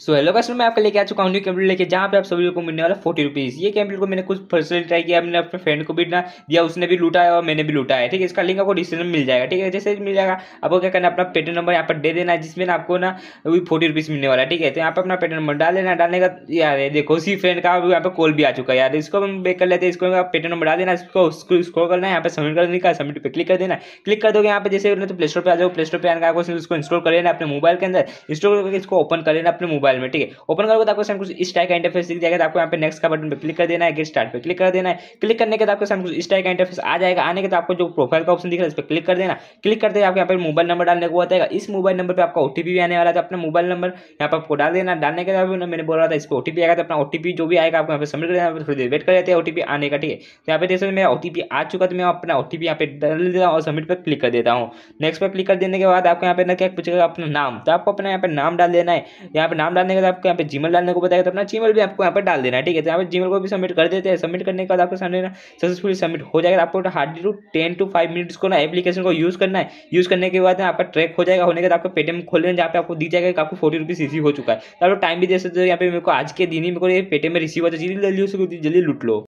so hello customer मैं आपको लेके आ चुका हूँ न्यू कंप्यूटर लेके जहाँ पे आप सभी को मिलने वाला फोर्टी रुपीज़ ये कंप्यूटर को मैंने कुछ पर्सनल ट्राई किया मैंने अपने फ्रेंड को भी ना दिया उसने भी लूटा है और मैंने भी लूटा है ठीक है इसका लिंक आपको डिस्क्रिप्शन मिल जाएगा ठीक है जैसे मिल जाएगा आपको क्या करना अपना पेटर नंबर यहाँ पर दे देना जिसमें ना आपको ना वही फोर्टी रुपीज़ मिलने वाला ठीक है तो यहाँ पर अपना पेटर नंबर डाल देना डालने का यार देखो उसी फ्रेंड का यहाँ पर कॉल भी आ चुका है यार इसको हम बेक कर लेते हैं इसको पेटर नंबर डाल देना इसको स्क्रोल करना है यहाँ पर सबमिट कर देखा सबमिट पर क्लिक कर देना क्लिक कर दोगे यहाँ पर जैसे प्ले स्टोर पर आ जाओ प्ले स्टोर पर आने का उसको इंस्टॉल कर लेना अपने मोबाइल के अंदर इंस्टॉल करके इसको ओपन कर लेना अपने मोबाइल मोबाइल में ठीक है ओपन करोगे तो आपको सामने कुछ इस टाइप का इंटरफेस दिख जाएगा तो आपको यहाँ पे नेक्स्ट का बटन पर क्लिक कर देना है गेट स्टार्ट पर क्लिक कर देना है क्लिक करने के बाद आपके सामने कुछ इस टाइप का इंटरफेस आ जाएगा आने के बाद आपको जो प्रोफाइल का ऑप्शन दिख रहा है इस पर क्लिक कर देना क्लिक करते आपके यहाँ पर मोबाइल नंबर डालने को बताएगा इस मोबाइल नंबर पर आपका ओटीपी भी आने वाला था तो अपना मोबाइल नंबर यहाँ पर आपको डाल देना डालने के बाद मैंने बोला था इस पर ओटीपी आएगा तो अपना ओटीपी जो भी आएगा आपको यहाँ पर सबमिट कर देना थोड़ी देर वेट कर लेते हैं ओटीपी आने का ठीक है तो यहाँ पे देख सकते मेरा ओटीपी आ चुका तो मैं अपना ओटीपी यहाँ पे डाल देता हूँ और सबमिट पर क्लिक कर देता हूँ नेक्स्ट पर क्लिक कर देने के बाद आपको यहाँ पे ना क्या पूछेगा अपना नाम तो आपको अपना यहाँ पे नाम डाल देना है यहाँ पे नाम नाम डालने के बाद आपको यहाँ पे जीमेल डालने को बताएगा तो अपना जीमेल भी आपको यहाँ पर डाल देना है ठीक है तो यहाँ पर जीमेल को भी सबमिट कर देते हैं सबमिट करने के बाद आपके सामने सक्सेसफुल सबमिट हो जाएगा आपको hardly two ten two five minutes को ना एप्लीकेशन को यूज़ करना है यूज़ करने के बाद आपका ट्रैक हो जाएगा होने के बाद आपको पेटीएम खोल लेना जहाँ पे आपको दी जाएगा आपको फोर्टी रुपीज़ रिसीव हो चुका है तो आप टाइम भी दे सकते हो यहाँ पे मेरे को आज के दिन ही मेरे को ये पेटीएम में रिसीव होता है जल्दी जल्दी उसको जल्दी लूट लो